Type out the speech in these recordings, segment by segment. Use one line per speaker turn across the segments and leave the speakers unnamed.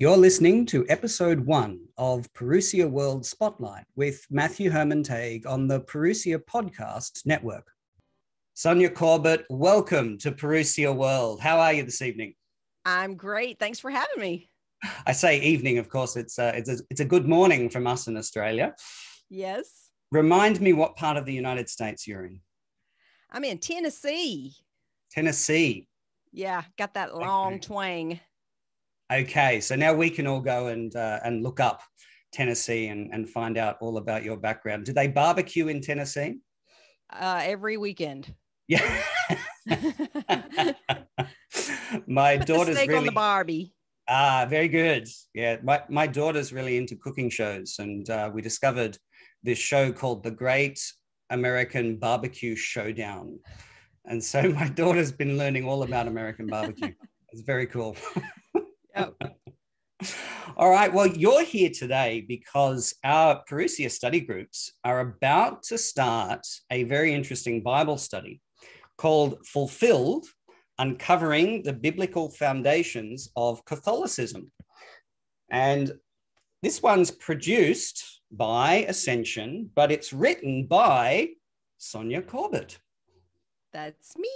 You're listening to episode one of Perusia World Spotlight with Matthew Herman Hermantag on the Perusia Podcast Network. Sonia Corbett, welcome to Perusia World. How are you this evening?
I'm great. Thanks for having me.
I say evening, of course. It's a, uh, it's a, it's a good morning from us in Australia. Yes. Remind me what part of the United States you're in.
I'm in Tennessee.
Tennessee.
Yeah, got that long okay. twang.
Okay, so now we can all go and uh, and look up Tennessee and, and find out all about your background. Do they barbecue in Tennessee?
Uh, every weekend.
Yeah. my daughter's really on the Barbie. Ah, very good. Yeah, my, my daughter's really into cooking shows, and uh, we discovered this show called The Great American Barbecue Showdown. And so my daughter's been learning all about American barbecue. it's very cool. All right. Well, you're here today because our Perusia study groups are about to start a very interesting Bible study called Fulfilled Uncovering the Biblical Foundations of Catholicism. And this one's produced by Ascension, but it's written by Sonia Corbett. That's me.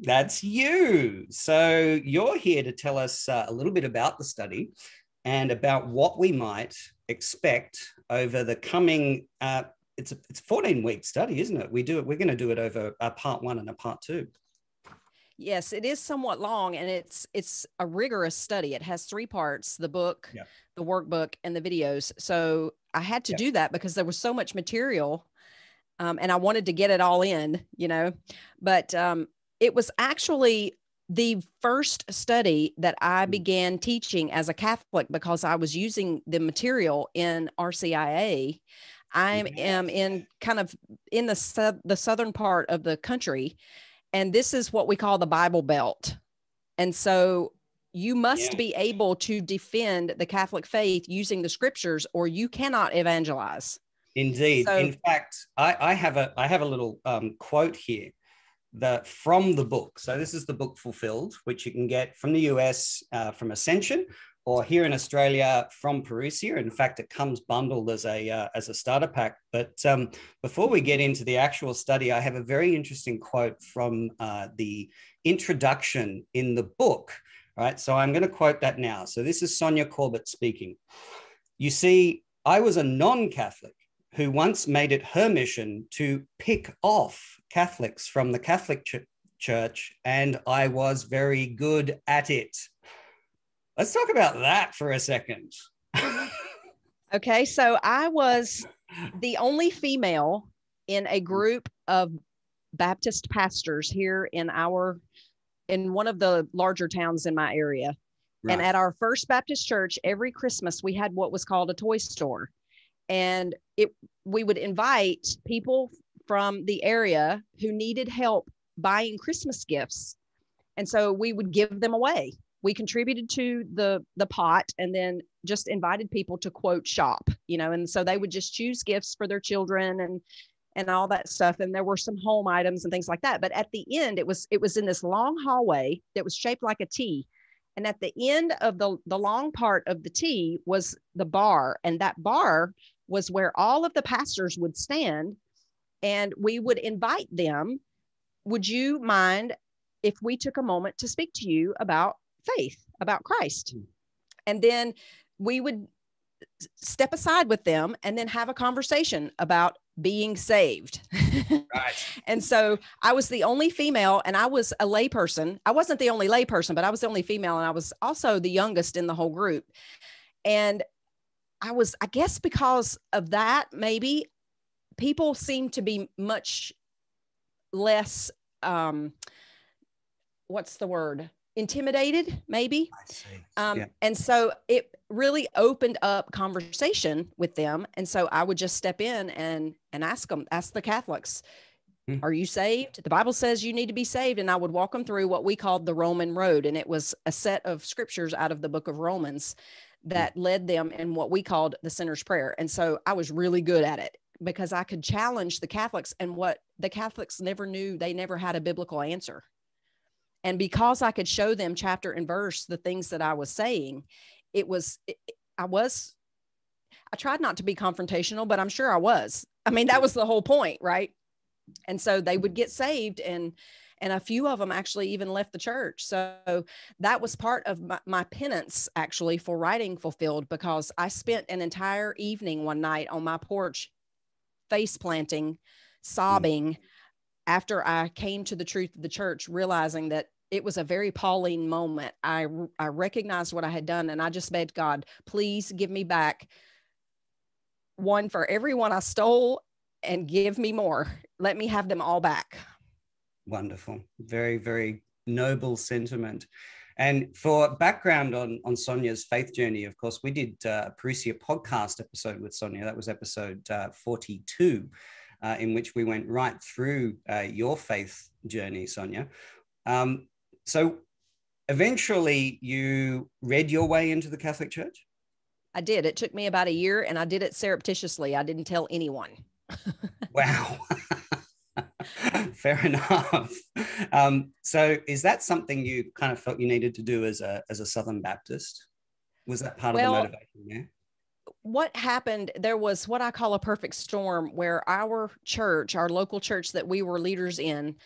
That's you. So you're here to tell us uh, a little bit about the study and about what we might expect over the coming. Uh, it's a it's a 14 week study, isn't it? We do it. We're going to do it over a uh, part one and a part two.
Yes, it is somewhat long, and it's it's a rigorous study. It has three parts: the book, yeah. the workbook, and the videos. So I had to yeah. do that because there was so much material um, and I wanted to get it all in, you know. But um, it was actually the first study that I mm. began teaching as a Catholic because I was using the material in RCIA. I am in kind of in the the southern part of the country, and this is what we call the Bible Belt. And so you must be able to defend the Catholic faith using the scriptures, or you cannot evangelize.
Indeed. So, in fact, I, I, have a I have a little um, quote here the from the book. So this is the book Fulfilled, which you can get from the US uh, from Ascension or here in Australia from Perusia. In fact, it comes bundled as a uh, as a starter pack. But um, before we get into the actual study, I have a very interesting quote from uh, the introduction in the book. Right, so I'm going to quote that now. So this is Sonia Corbett speaking. You see, I was a non-Catholic who once made it her mission to pick off Catholics from the Catholic ch- Church, and I was very good at it. Let's talk about that for a second.
okay, so I was the only female in a group of Baptist pastors here in our in one of the larger towns in my area. Right. And at our first Baptist church, every Christmas we had what was called a toy store. And it we would invite people from the area who needed help buying Christmas gifts. And so we would give them away. We contributed to the the pot and then just invited people to quote shop, you know, and so they would just choose gifts for their children and and all that stuff and there were some home items and things like that but at the end it was it was in this long hallway that was shaped like a t and at the end of the the long part of the t was the bar and that bar was where all of the pastors would stand and we would invite them would you mind if we took a moment to speak to you about faith about christ hmm. and then we would step aside with them and then have a conversation about being saved. right. and so I was the only female and I was a layperson. I wasn't the only layperson, but I was the only female and I was also the youngest in the whole group. And I was, I guess, because of that, maybe people seem to be much less um, what's the word intimidated maybe um, yeah. and so it really opened up conversation with them and so i would just step in and and ask them ask the catholics mm-hmm. are you saved the bible says you need to be saved and i would walk them through what we called the roman road and it was a set of scriptures out of the book of romans hmm. that led them in what we called the sinner's prayer and so i was really good at it because I could challenge the Catholics and what the Catholics never knew, they never had a biblical answer. And because I could show them chapter and verse the things that I was saying, it was, it, I was, I tried not to be confrontational, but I'm sure I was. I mean, that was the whole point, right? And so they would get saved and, and a few of them actually even left the church. So that was part of my, my, penance actually for writing fulfilled because I spent an entire evening one night on my porch face planting, hmm. sobbing after I came to the truth of the church, realizing that it was a very Pauline moment. I, I recognized what I had done and I just begged God, please give me back one for everyone I stole and give me more. Let me have them all back.
Wonderful. Very, very noble sentiment. And for background on, on Sonia's faith journey, of course, we did uh, a Perusia podcast episode with Sonia. That was episode uh, 42, uh, in which we went right through uh, your faith journey, Sonia. Um, so eventually you read your way into the Catholic Church?
I did. It took me about a year and I did it surreptitiously. I didn't tell anyone. wow.
Fair enough. Um, so, is that something you kind of felt you needed to do as a as a Southern Baptist? Was that part well, of the motivation?
Yeah. What happened? There was what I call a perfect storm, where our church, our local church that we were leaders in,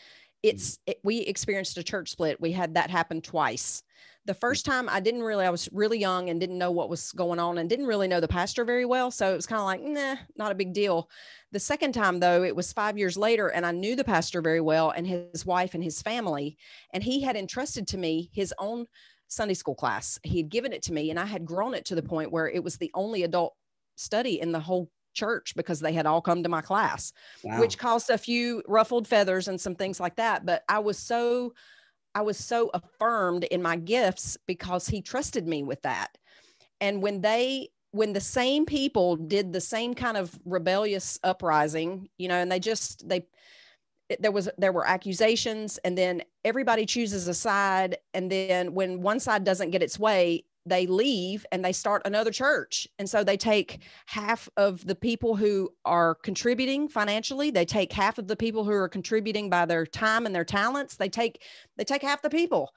it's mm-hmm. it, we experienced a church split. We had that happen twice the first mm-hmm. time I didn't really, I was really young and didn't know what was going on and didn't really know the pastor very well. So it was kind of like, nah, not a big deal. The second time, though, it was five years later and I knew the pastor very well and his wife and his family. And he had entrusted to me his own Sunday school class. He had given it to me and I had grown it to the point where it was the only adult study in the whole church because they had all come to my class, wow. which caused a few ruffled feathers and some things like that. But I was so I was so affirmed in my gifts because he trusted me with that. And when they when the same people did the same kind of rebellious uprising, you know, and they just they there was there were accusations and then everybody chooses a side and then when one side doesn't get its way, they leave and they start another church. And so they take half of the people who are contributing financially, they take half of the people who are contributing by their time and their talents. They take they take half the people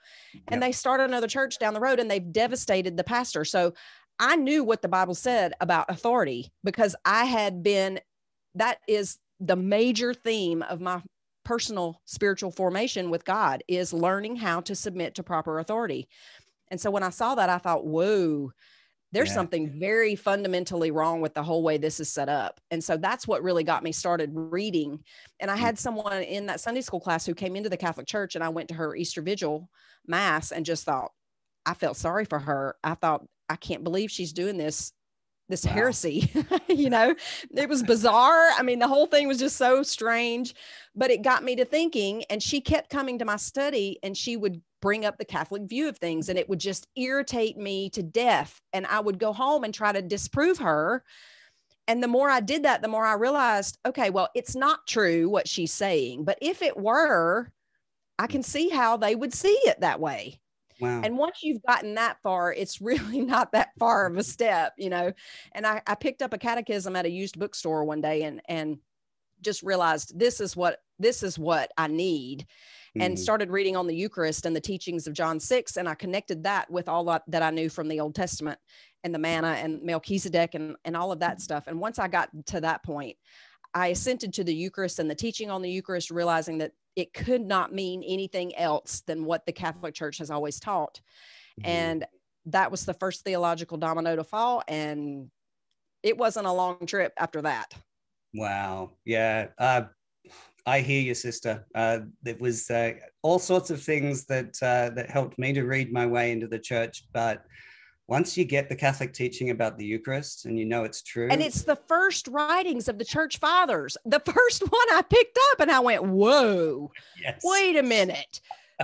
and they start another church down the road and they've devastated the pastor. So I knew what the Bible said about authority because I had been that is the major theme of my personal spiritual formation with God is learning how to submit to proper authority. And so when I saw that, I thought, whoa, there's yeah. something very fundamentally wrong with the whole way this is set up. And so that's what really got me started reading. And I mm. had someone in that Sunday school class who came into the Catholic Church, and I went to her Easter Vigil Mass and just thought, I felt sorry for her. I thought, I can't believe she's doing this this wow. heresy. you know, it was bizarre. I mean, the whole thing was just so strange, but it got me to thinking. And she kept coming to my study and she would bring up the Catholic view of things and it would just irritate me to death. And I would go home and try to disprove her. And the more I did that, the more I realized, okay, well, it's not true what she's saying. But if it were, I can see how they would see it that way. Wow. And once you've gotten that far, it's really not that far of a step, you know. And I, I picked up a catechism at a used bookstore one day and and just realized this is what this is what I need and mm-hmm. started reading on the Eucharist and the teachings of John 6. And I connected that with all that I knew from the Old Testament and the manna and Melchizedek and, and all of that mm. stuff. And once I got to that point, I assented to the Eucharist and the teaching on the Eucharist, realizing that it could not mean anything else than what the Catholic Church has always taught. Mm-hmm. And that was the first theological domino to fall. And it wasn't a long trip after that.
Wow. Yeah. Uh, I hear you, sister. Uh, it was uh, all sorts of things that uh, that helped me to read my way into the church, but once you get the Catholic teaching about the Eucharist and you know it's true. And it's
the first writings of the church fathers. The first one I picked up and I went, whoa, yes. wait a minute.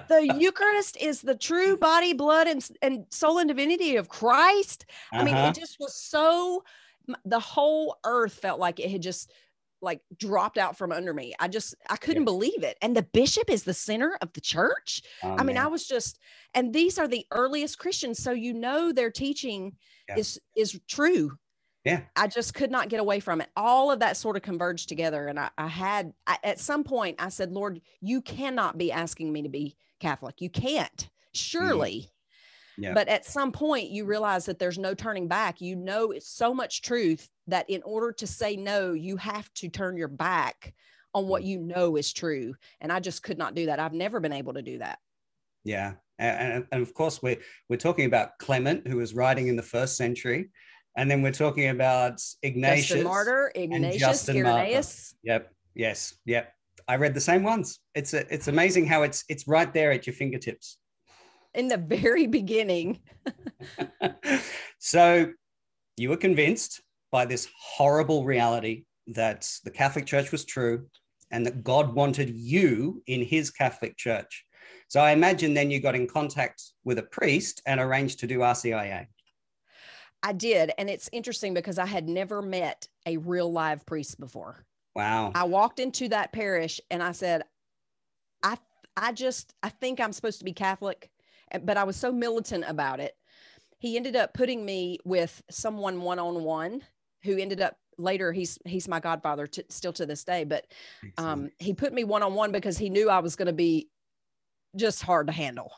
The Eucharist is the true body, blood, and, and soul and divinity of Christ. Uh-huh. I mean, it uh-huh. just was so, the whole earth felt like it had just like dropped out from under me. I just I couldn't yeah. believe it. And the bishop is the center of the church. Oh, I mean, man. I was just and these are the earliest Christians, so you know their teaching yeah. is is true. Yeah. I just could not get away from it. All of that sort of converged together and I, I had I, at some point I said, "Lord, you cannot be asking me to be Catholic. You can't. Mm. Surely." But at some point, you realize that there's no turning back. You know, it's so much truth that in order to say no, you have to turn your back on what mm. you know is true. And I just could not do that. I've never been able to do that.
Yeah. And, and of course, we're, we're talking about Clement, who was writing in the first century. And then we're talking about Ignatius. Justin Martyr,
Ignatius, Justin Irenaeus.
Martyr. Yep. Yes. Yep. I read the same ones. It's a, it's amazing how it's it's right there at your fingertips
in the very beginning.
so you were convinced by this horrible reality that the Catholic Church was true and that God wanted you in his Catholic Church. So I imagine then you got in contact with a priest and arranged to do RCIA.
I did. And it's interesting because I had never met a real live priest before. Wow. I walked into that parish and I said, I I just I think I'm supposed to be Catholic but I was so militant about it. He ended up putting me with someone one on one who ended up later he's he's my godfather still to this day but um, he put me one on one because he knew I was going to be just hard to handle.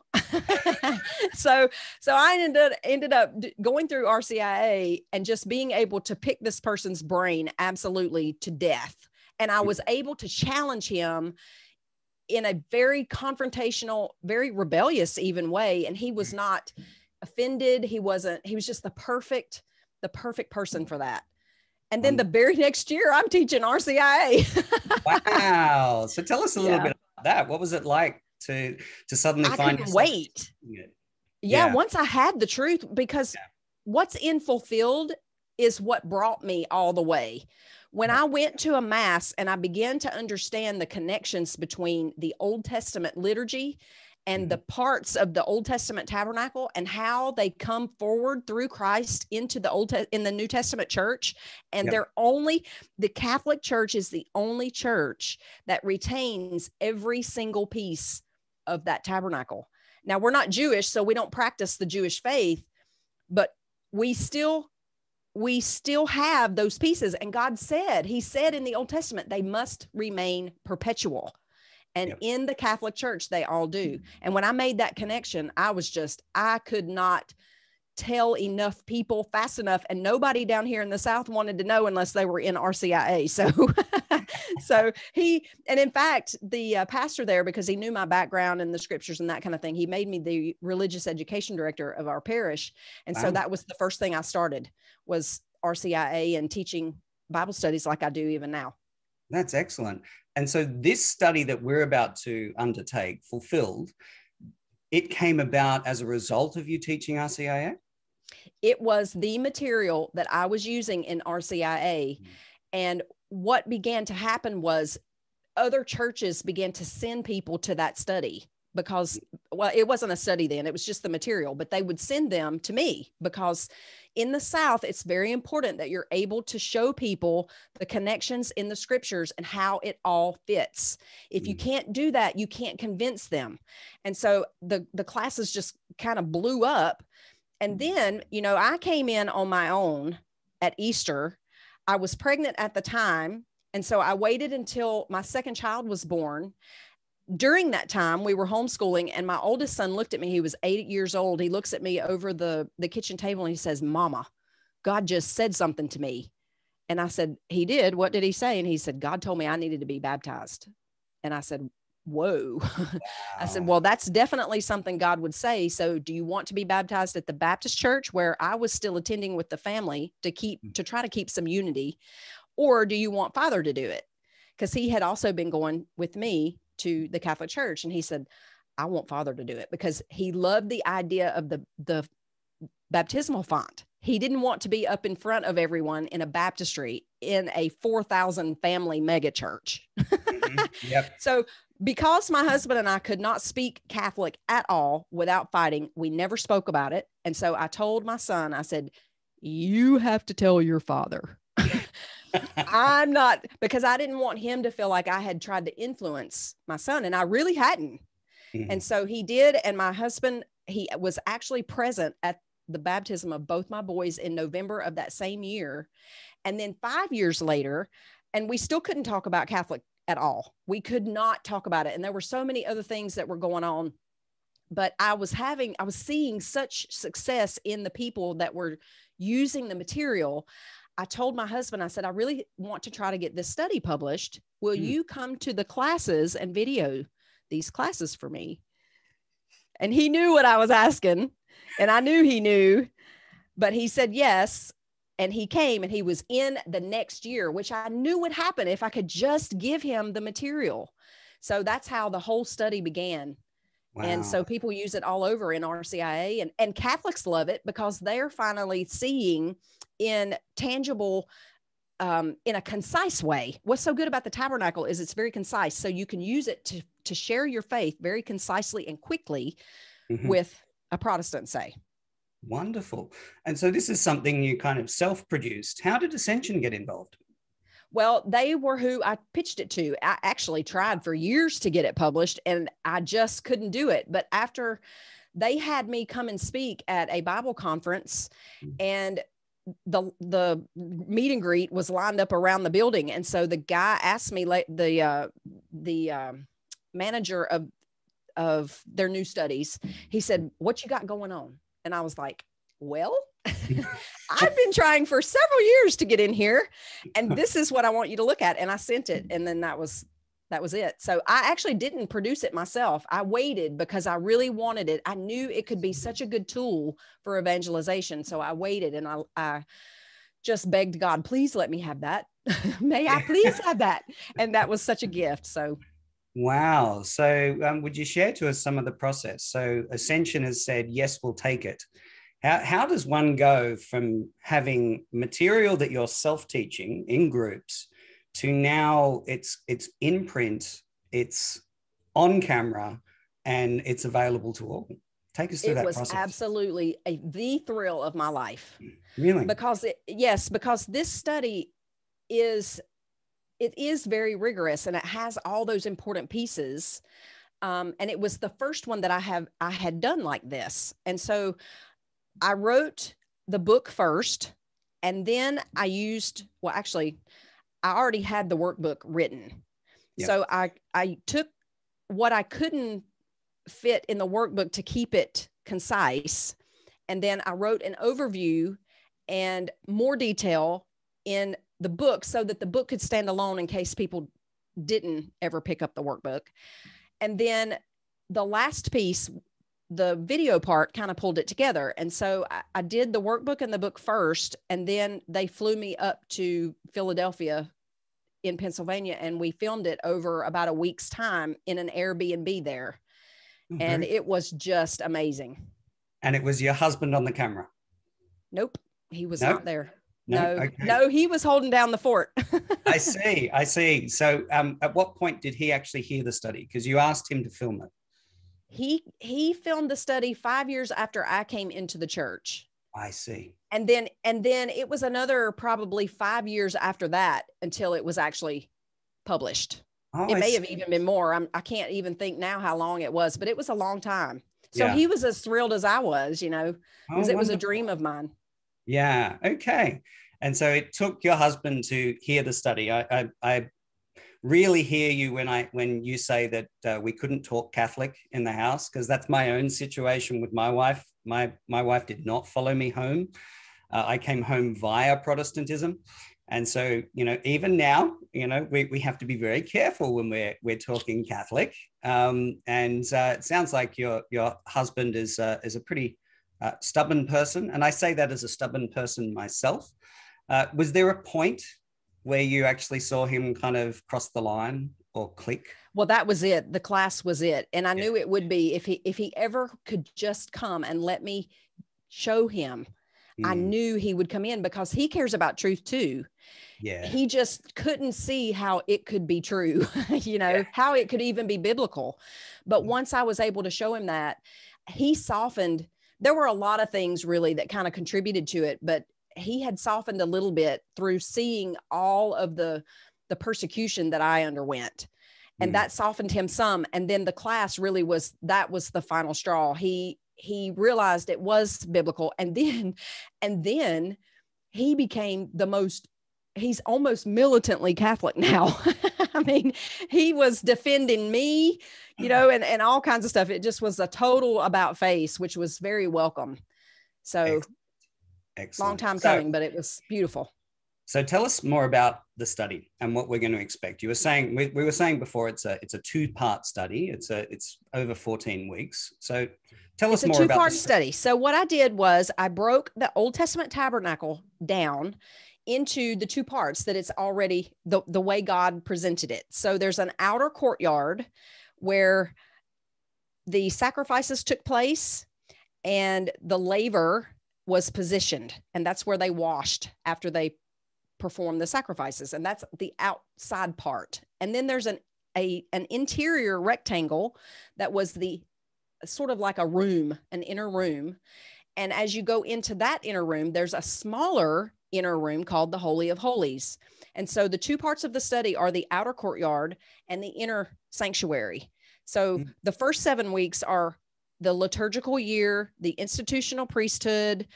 so so I ended ended up going through RCIA and just being able to pick this person's brain absolutely to death and I was able to challenge him in a very confrontational, very rebellious even way. And he was mm. not offended. He wasn't, he was just the perfect, the perfect person for that. And then the very next year, I'm teaching RCIA.
wow. So tell us a little yeah. bit about that. What was it like to to suddenly I find yourself wait? Yeah. yeah. once
I had the truth, because yeah. what's in fulfilled is what brought me all the way. When I went to a mass and I began to understand the connections between the Old Testament liturgy and the mm-hmm. parts of the Old Testament tabernacle and how they come forward through Christ into the Old Te- in the New Testament church and yep. they're only the Catholic church is the only church that retains every single piece of that tabernacle. Now we're not Jewish so we don't practice the Jewish faith but we still we still have those pieces. And God said, He said in the Old Testament, they must remain perpetual. And yep. in the Catholic Church, they all do. And when I made that connection, I was just, I could not tell enough people fast enough and nobody down here in the south wanted to know unless they were in RCIA so so he and in fact the uh, pastor there because he knew my background and the scriptures and that kind of thing he made me the religious education director of our parish and wow. so that was the first thing I started was RCIA and teaching Bible studies like I do even now
that's excellent and so this study that we're about to undertake fulfilled it came about as a result of you teaching RCIA it
was the material that I was using in RCIA. Mm-hmm. And what began to happen was other churches began to send people to that study because well it wasn't a study then it was just the material but they would send them to me because in the south it's very important that you're able to show people the connections in the scriptures and how it all fits if you mm. can't do that you can't convince them and so the the classes just kind of blew up and mm-hmm. then, you know, I came in on my own at Easter. I was pregnant at the time. And so I waited until my second child was born. During that time, we were homeschooling, and my oldest son looked at me. He was eight years old. He looks at me over the, the kitchen table and he says, Mama, God just said something to me. And I said, He did. What did he say? And he said, God told me I needed to be baptized. And I said, whoa. Wow. I said, well, that's definitely something God would say. So do you want to be baptized at the Baptist church where I was still attending with the family to keep, mm. to try to keep some unity? Or do you want father to do it? Cause he had also been going with me to the Catholic church. And he said, I want father to do it because he loved the idea of the, the baptismal font. He didn't want to be up in front of everyone in a baptistry in a 4,000 family mega church. mm-hmm. yep. So because my husband and I could not speak Catholic at all without fighting, we never spoke about it. And so I told my son, I said, You have to tell your father. I'm not, because I didn't want him to feel like I had tried to influence my son, and I really hadn't. Mm-hmm. And so he did. And my husband, he was actually present at the baptism of both my boys in November of that same year. And then five years later, and we still couldn't talk about Catholic at all. We could not talk about it. And there were so many other things that were going on. But I was having, I was seeing such success in the people that were using the material. I told my husband, I said, I really want to try to get this study published. Will mm. you come to the classes and video these classes for me? And he knew what I was asking, and I knew he knew, but he said yes and he came and he was in the next year, which I knew would happen if I could just give him the material. So that's how the whole study began. Wow. And so people use it all over in RCIA and, and Catholics love it because they're finally seeing in tangible um, in a concise way. What's so good about the tabernacle is it's very concise. So you can use it to, to share your faith very concisely and quickly mm-hmm.
with a Protestant, say. Wonderful. And so this is something you kind of self produced. How did Ascension get involved?
Well, they were who I pitched it to. I actually tried for years to get it published and I just couldn't do it. But after they had me come and speak at a Bible conference mm. and the the meet and greet was lined up around the building and so the guy asked me the uh, the um, manager of of their new studies he said what you got going on and I was like, well, I've been trying for several years to get in here and this is what I want you to look at. And I sent it. And then that was that was it. So I actually didn't produce it myself. I waited because I really wanted it. I knew it could be such a good tool for evangelization. So I waited and I, I just begged God, please let me have that. May I please have that? And that was such a gift. So
Wow. So, um, would you share to us some of the process? So, Ascension has said, yes, we'll take it. How, how does one go from having material that you're self teaching in groups to now it's, it's in print, it's on camera, and it's available to all? Take us through it that was process.
absolutely a, the thrill of my life. Really? Because, it, yes, because this study is it is very rigorous and it has all those important pieces. Um, and it was the first one that I have I had done like this. And so I wrote the book first, and then I used well, actually, I already had the workbook written. So I I took what I couldn't fit in the workbook to keep it concise. And then I wrote an overview and more detail in the book so that the book could stand alone in case people didn't ever pick up the workbook. And then the last piece, the video part kind of pulled it together. And so I, I, did the workbook and the book first, and then they flew me up to Philadelphia in Pennsylvania and we filmed it over about a week's time in an Airbnb there. Mm-hmm. And it was just amazing.
And it was your husband on the camera?
Nope. He was nope. not there. No, no, okay. no, he was holding down the fort.
I see. I see. So, um, at what point did he actually hear the study? Because you asked him to film it.
He he filmed the study five years after I came into the church. I see. And then and then it was another probably five years after that until it was actually published. Oh, it may have even been more. I'm, I can not even think now how long it was, but it was a long time. So yeah. he was as thrilled as I was, you know, because oh, it wonderful. was a dream of mine.
Yeah. Okay. And so it took your husband to hear the study. I, I, I really hear you when I when you say that uh, we couldn't talk Catholic in the house because that's my own situation with my wife. My my wife did not follow me home. Uh, I came home via Protestantism, and so you know even now you know we, we have to be very careful when we're we're talking Catholic. Um, and uh, it sounds like your your husband is uh, is a pretty uh, stubborn person, and I say that as a stubborn person myself. Uh, was there a point where you actually saw him kind of cross the line or click?
Well, that was it. The class was it, and I yeah. knew it would be if he if he ever could just come and let me show him. Mm. I knew he would come in because he cares about truth too. Yeah. He just couldn't see how it could be true, you know, yeah. how it could even be biblical. But mm. once I was able to show him that, he softened there were a lot of things really that kind of contributed to it, but he had softened a little bit through seeing all of the the persecution that I underwent. And mm. that softened him some. And then the class really was that was the final straw. He he realized it was biblical. And then and then he became the most he's almost militantly Catholic now. I mean, he was defending me, you know, and, and all kinds of stuff. It just was a total about face, which was very welcome. So Excellent. long time so, coming, but it was beautiful.
So tell us more about the study and what we're going to expect. You were saying we, we were saying before it's a it's a two part study. It's a it's over 14 weeks. So tell us it's more a two about the study.
So what I did was I broke the Old Testament tabernacle down into the two parts that it's already the, the way God presented it. So there's an outer courtyard where the sacrifices took place and the laver was positioned. And that's where they washed after they performed the sacrifices. And that's the outside part. And then there's an, a, an interior rectangle that was the sort of like a room, an inner room. And as you go into that inner room, there's a smaller inner room called the Holy of Holies. And so the two parts of the study are the outer courtyard and the inner sanctuary. So mm-hmm. the first seven weeks are the liturgical year, the institutional priesthood,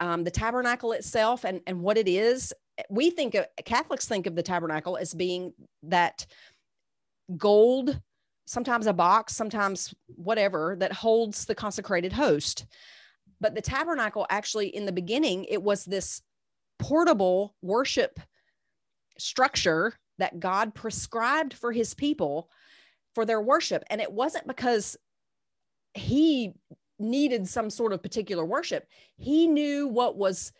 um, the tabernacle itself, and, and what it is. We think of Catholics think of the tabernacle as being that gold, sometimes a box, sometimes whatever, that holds the consecrated host. But the tabernacle actually, in the beginning, it was this portable worship structure that God prescribed for his people for their worship. And it wasn't because he needed some sort of particular worship, he knew what was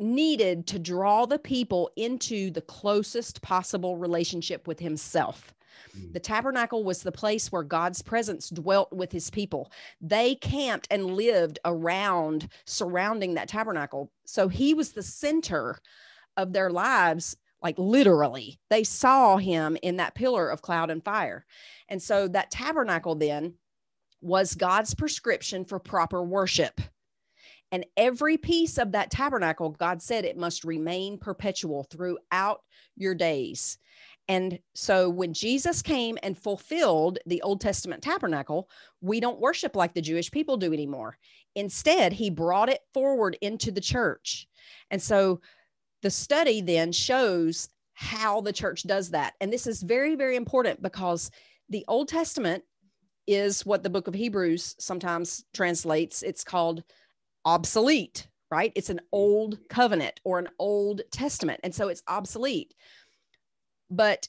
needed to draw the people into the closest possible relationship with himself. Mm. The tabernacle was the place where God's presence dwelt with his people. They camped and lived around, surrounding that tabernacle. So he was the center of their lives like literally they saw him in that pillar of cloud and fire and so that tabernacle then was god's prescription for proper worship and every piece of that tabernacle god said it must remain perpetual throughout your days and so when Jesus came and fulfilled the Old Testament tabernacle, we don't worship like the Jewish people do anymore. Instead, he brought it forward into the church. And so the study then shows how the church does that. And this is very, very important because the Old Testament is what the book of Hebrews sometimes translates. It's called obsolete, right? It's an mm-hmm. old covenant or an old testament. And so it's obsolete. But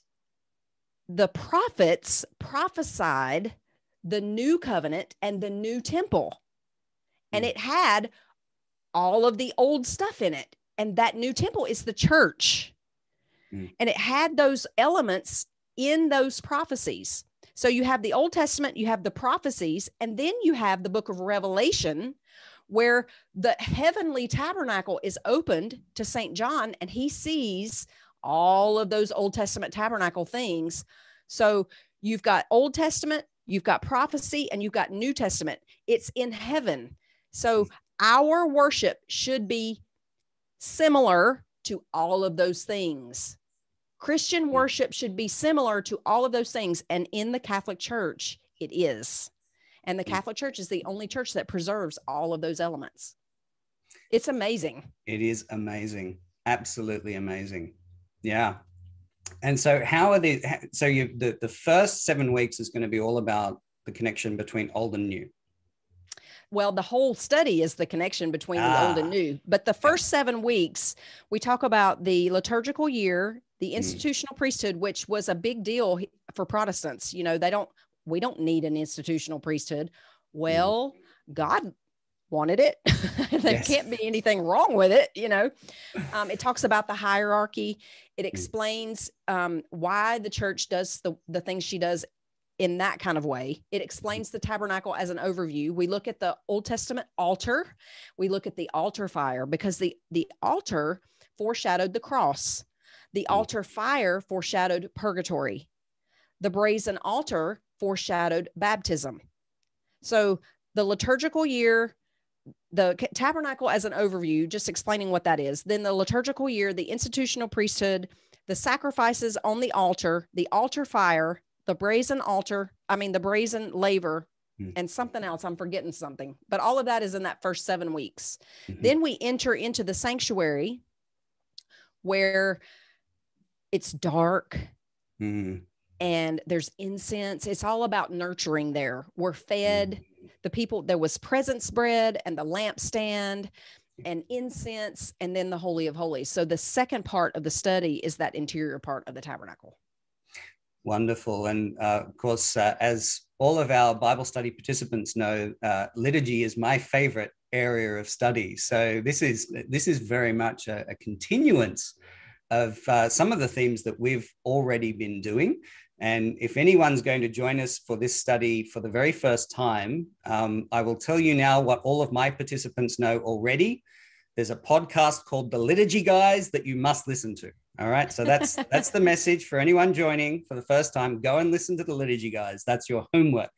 the prophets prophesied the new covenant and the new temple. And hmm. it had all of the old stuff in it. And that new temple is the church. Mm. And it had those elements in those prophecies. So you have the Old Testament, you have the prophecies, and then you have the book of Revelation, where the heavenly tabernacle is opened to St. John and he sees all of those Old Testament tabernacle things. So you've got Old Testament, you've got prophecy, and you've got New Testament. It's in heaven. So hmm. our worship should be similar to all of those things. Christian hmm. worship should be similar to all of those things. And in the Catholic Church, it is. And the hmm. Catholic Church is the only church that preserves all of those elements. It's amazing.
It is amazing. Absolutely amazing. Yeah. And so how are the So you the, the first seven weeks is going to be all about the connection between old and new.
Well, the whole study is the connection between ah. the old and ah. new. But the first seven weeks, we talk about the liturgical year, the hmm. institutional mm. priesthood, which was a big deal for Protestants. You know, they don't, we don't need an institutional priesthood. Hmm. Well, mm. God wanted it. there yes. can't be anything wrong with it, you know. Um, it talks about the hierarchy. It mm. explains um, why the church does the, the things she does in that kind of way. It mm. explains the tabernacle as an overview. We look at the Old Testament altar. We look at the altar fire because the, the altar foreshadowed the cross. The mm. altar fire foreshadowed purgatory. The brazen altar foreshadowed baptism. So the liturgical year, the tabernacle as an overview, just explaining what that is, then the liturgical year, the institutional priesthood, the sacrifices on the altar, the altar fire, the brazen altar, I mean, the brazen laver, mm-hmm. and something else. I'm forgetting something, but all of that is in that first seven weeks. Mm-hmm. Then we enter into the sanctuary where it's dark. Mm-hmm and there's incense. It's all about nurturing there. We're fed mm. the people, there was presence bread and the lampstand and incense and then the Holy of Holies. So the second part of the study is that interior part of the tabernacle.
Wonderful. And uh, of course, uh, as all of our Bible study participants know, uh, liturgy is my favorite area of study. So this is this is very much a, a continuance of uh, some of the themes that we've already been doing. And if anyone's going to join us for this study for the very first time, um, I will tell you now what all of my participants know already. There's a podcast called The Liturgy Guys that you must listen to. All right. So that's that's the message for anyone joining for the first time. Go and listen to the liturgy guys. That's your homework.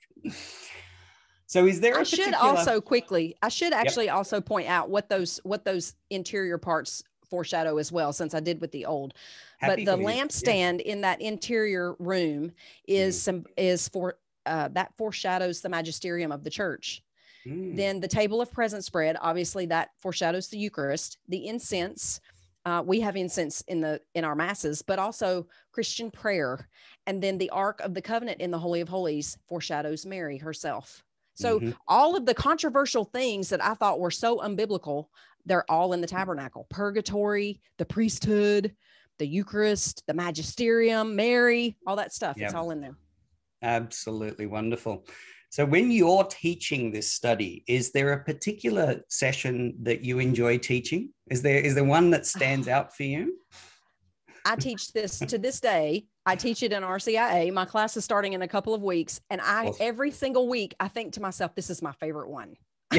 So is there I particular... should also
quickly I should actually yep. also point out what those what those interior parts foreshadow as well, since I did with the old. Happy but the lampstand yeah. in that interior room is mm. some is for uh, that foreshadows the magisterium of the church. Mm. Then the table of presence spread, obviously that foreshadows the Eucharist. The incense, uh, we have incense in the in our masses, but also Christian prayer. And then the Ark of the Covenant in the Holy of Holies foreshadows Mary herself. So mm-hmm. all of the controversial things that I thought were so unbiblical, they're all in the tabernacle purgatory, the priesthood, the Eucharist, the magisterium, Mary, all that stuff. Yep. It's all in there.
Absolutely wonderful. So, when you're teaching this study, is there a particular session that you enjoy teaching? Is there is there one that stands out for you?
I teach this to this day. I teach it in RCIA. My class is starting in a couple of weeks, and I awesome. every single week I think to myself, "This is my favorite one."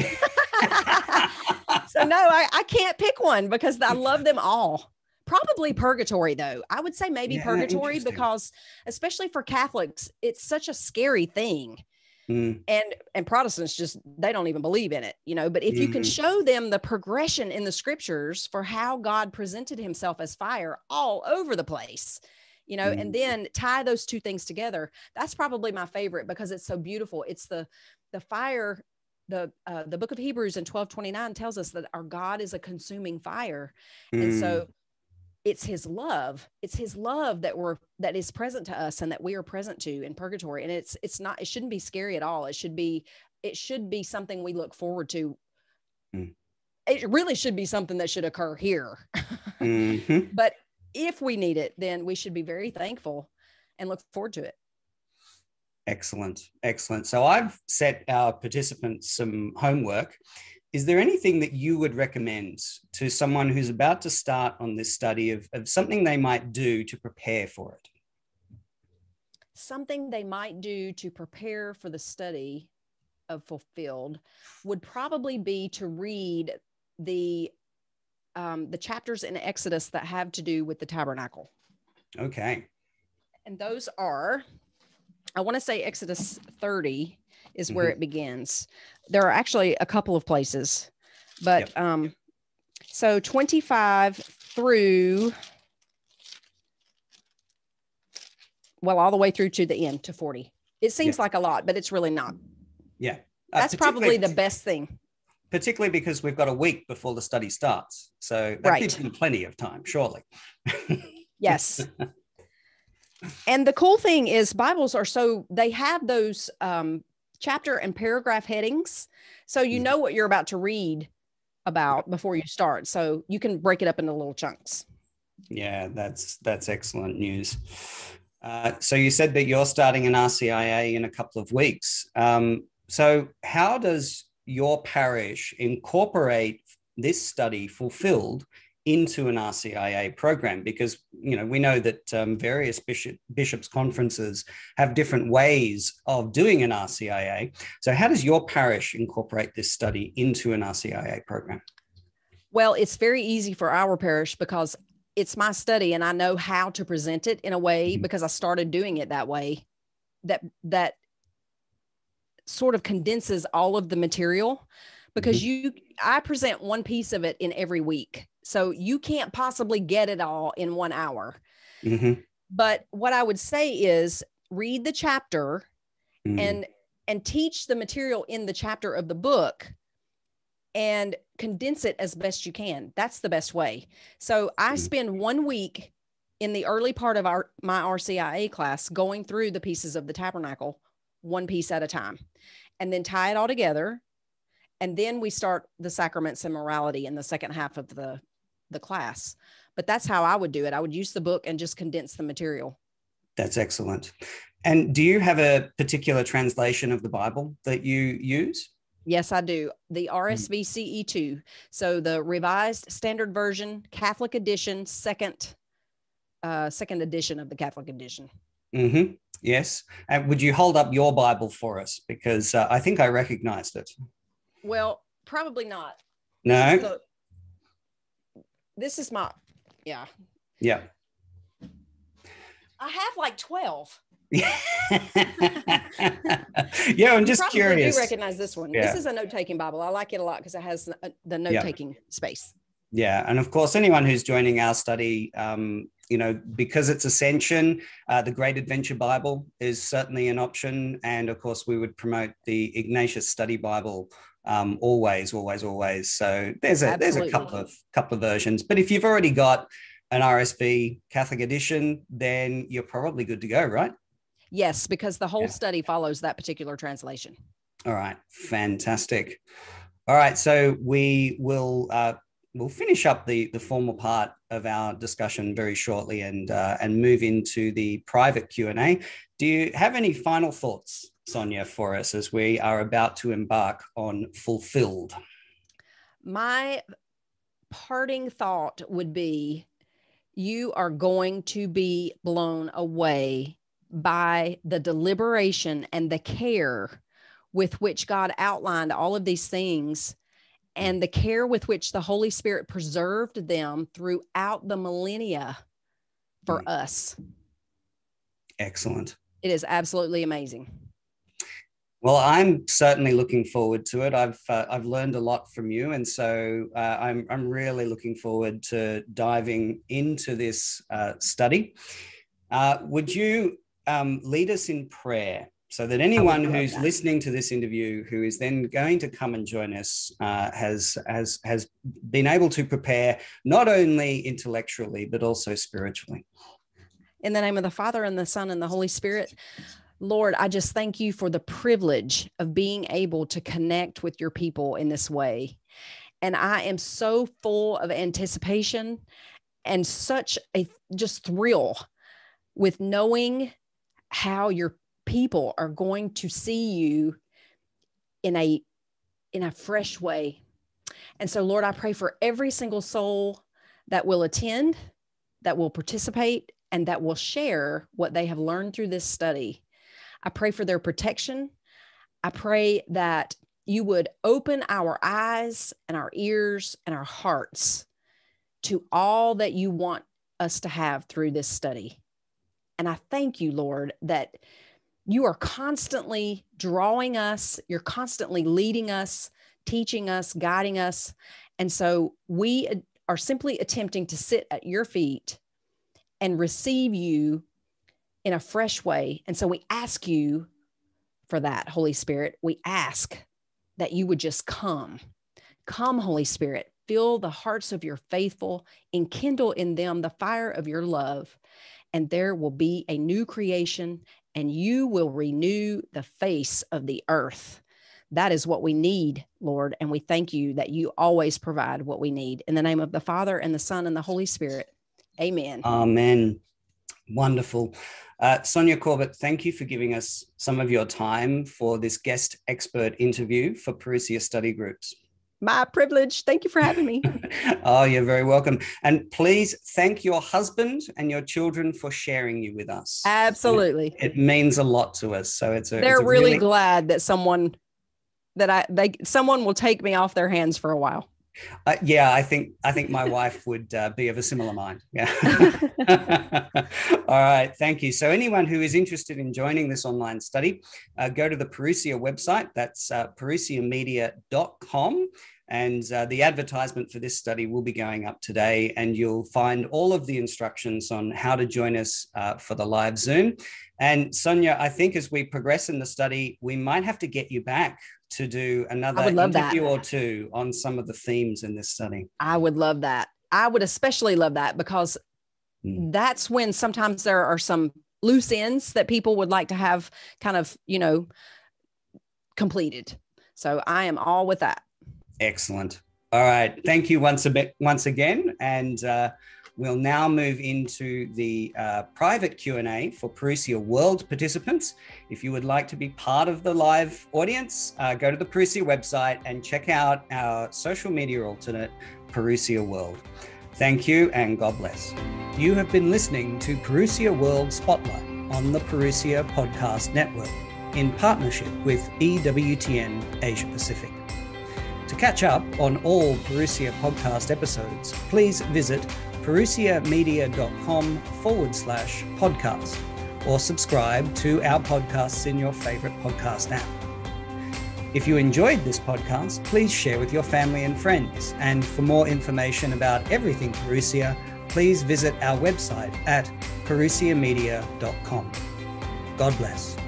so no, I, I can't pick one because I love them all. Probably purgatory, though. I would say maybe yeah, purgatory because, especially for Catholics, it's such a scary thing. Mm. And and Protestants just they don't even believe in it, you know. But if mm. you can mm. show them the progression in the scriptures for how God presented himself as fire all over the place, you know, mm. and then tie those two things together, that's probably my favorite because it's so beautiful. It's the the fire the uh, the book of Hebrews in 1229 tells us that our God is a consuming fire. Mm. And so mm. it's his love. It's his love that we're that is present to us and that we are present to in purgatory. And it's it's not it shouldn't be scary at all. It should be it should be something we look forward to. Mm. It really should be something that should occur here.
mm-hmm.
But if we need it, then we should be very thankful and look forward to it.
Excellent, excellent. So I've set our participants some homework. Is there anything that you would recommend to someone who's about to start on this study of, of something they might do to prepare for it?
Something they might do to prepare for the study of fulfilled would probably be to read the um, the chapters in Exodus that have to do with the tabernacle. Okay. And those are I want to say Exodus 30 is where mm-hmm. it begins. There are actually a couple of places, but yep. um, so 25 through, well, all the way through to the end to 40. It seems like a lot, but it's really not.
Yeah. Uh, That's probably
the best thing.
Particularly because we've got a week before the study starts. So that right. gives them plenty of time, surely.
yes and the cool thing is Bibles are so they have those um, chapter and paragraph headings. So you mm. know what you're about to read about before you start. So you can break it up into little chunks.
Yeah, that's that's excellent news. Uh, so you said that you're starting an RCIA in a couple of weeks. Um, so how does your parish incorporate this study fulfilled into an RCIA program because you know we know that um, various bishop, bishops conferences have different ways of doing an RCIA. So how does your parish incorporate this study into an RCIA program?
Well, it's very easy for our parish because it's my study and I know how to present it in a way mm-hmm. because I started doing it that way that that sort of condenses all of the material because mm-hmm. you I present one piece of it in every week so you can't possibly get it all in one hour. Mm-hmm. But what I would say is read the chapter mm-hmm. and and teach the material in the chapter of the book and condense it as best you can. That's the best way. So I mm-hmm. spend one week in the early part of our my RCIA class going through the pieces of the tabernacle one piece at a time and then tie it all together and then we start the sacraments and morality in the second half of the the class. But that's how I would do it. I would use the book and just condense the material.
That's excellent. And do you have a particular translation of the Bible that you use?
Yes, I do. The mm. rsvce 2 So the Revised Standard Version, Catholic Edition, second uh, second edition of the Catholic Edition.
Mm-hmm. Yes. And uh, would you hold up your Bible for us? Because uh, I think I recognized it.
Well, probably not. No. This is, this is my yeah. Yeah. I have like 12. yeah,
I'm just Probably curious. You recognize this one. Yeah. This is a
note taking Bible. I like it a lot because it has uh, the note taking yeah. space.
Yeah, and of course, anyone who's joining our study, um, you know, because it's Ascension, uh, the Great Adventure Bible is certainly an option. And of course, we would promote the Ignatius Study Bible um, always, always, always. So there's a Absolutely. there's a couple of couple of versions. But if you've already got an RSV Catholic edition, then you're probably good to go, right?
Yes, because the whole yeah. study follows that particular translation.
All right, fantastic. All right, so we will uh, we'll finish up the the formal part of our discussion very shortly and uh, and move into the private Q and A. Do you have any final thoughts Sonia, for us as we are about to embark on Fulfilled?
My parting thought would be you are going to be blown away by the deliberation and the care with which God outlined all of these things and the care with which the Holy Spirit preserved them throughout the millennia for mm. us. Excellent. It is absolutely amazing.
Well, I'm certainly looking forward to it. I've uh, I've learned a lot from you, and so uh, I'm I'm really looking forward to diving into this uh, study. Uh, would you um, lead us in prayer so that anyone who's that. listening to this interview, who is then going to come and join us, uh, has has has been able to prepare not only intellectually but also spiritually.
In the name of the Father and the Son and the Holy Spirit. Lord, I just thank you for the privilege of being able to connect with your people in this way. And I am so full of anticipation and such a just thrill with knowing how your people are going to see you in a in a fresh way. And so Lord, I pray for every single soul that will attend, that will participate and that will share what they have learned through this study I pray for their protection. I pray that you would open our eyes and our ears and our hearts to all that you want us to have through this study. And I thank you, Lord, that you are constantly drawing us, you're constantly leading us, teaching us, guiding us. And so we are simply attempting to sit at your feet and receive you in a fresh way. And so we ask you for that, Holy Spirit. We ask that you would just come. Come, Holy Spirit, fill the hearts of your faithful, enkindle in them the fire of your love, and there will be a new creation, and you will renew the face of the earth. That is what we need, Lord. And we thank you that you always provide what we need. In the name of the Father, and the Son, and the Holy Spirit. Amen.
Amen. Wonderful. Uh, Sonia Corbett, thank you for giving us some of your time for this guest expert interview for Perusia Study Groups.
My privilege. Thank you for having me.
oh, you're very welcome. And please thank your husband and your children for sharing you with us.
Absolutely.
It, it means a lot to us. So it's a, They're it's a really, really
glad that someone that I they someone will take me off their hands for a while.
Uh, yeah, I think I think my wife would uh, be of a similar mind. Yeah. All right, thank you. So anyone who is interested in joining this online study, uh, go to the Perusia website. That's uh, perusiamedia.com. And uh, the advertisement for this study will be going up today, and you'll find all of the instructions on how to join us uh, for the live Zoom. And Sonia, I think as we progress in the study, we might have to get you back to do another interview or two on some of the themes in this study.
I would love that. I would especially love that because mm. that's when sometimes there are some loose ends that people would like to have kind of, you know, completed. So I am all with that.
Excellent. All right. Thank you once a bit once again. And uh We'll now move into the uh, private Q&A for Perusia World participants. If you would like to be part of the live audience, uh, go to the Perusia website and check out our social media alternate, Perusia World. Thank you and God bless. You have been listening to Perusia World Spotlight on the Perusia Podcast Network in partnership with EWTN Asia Pacific. To catch up on all Perusia podcast episodes, please visit perusiamedia.com forward slash podcast or subscribe to our podcasts in your favorite podcast app. If you enjoyed this podcast, please share with your family and friends. And for more information about everything Perusia, please visit our website at perusiamedia.com. God bless.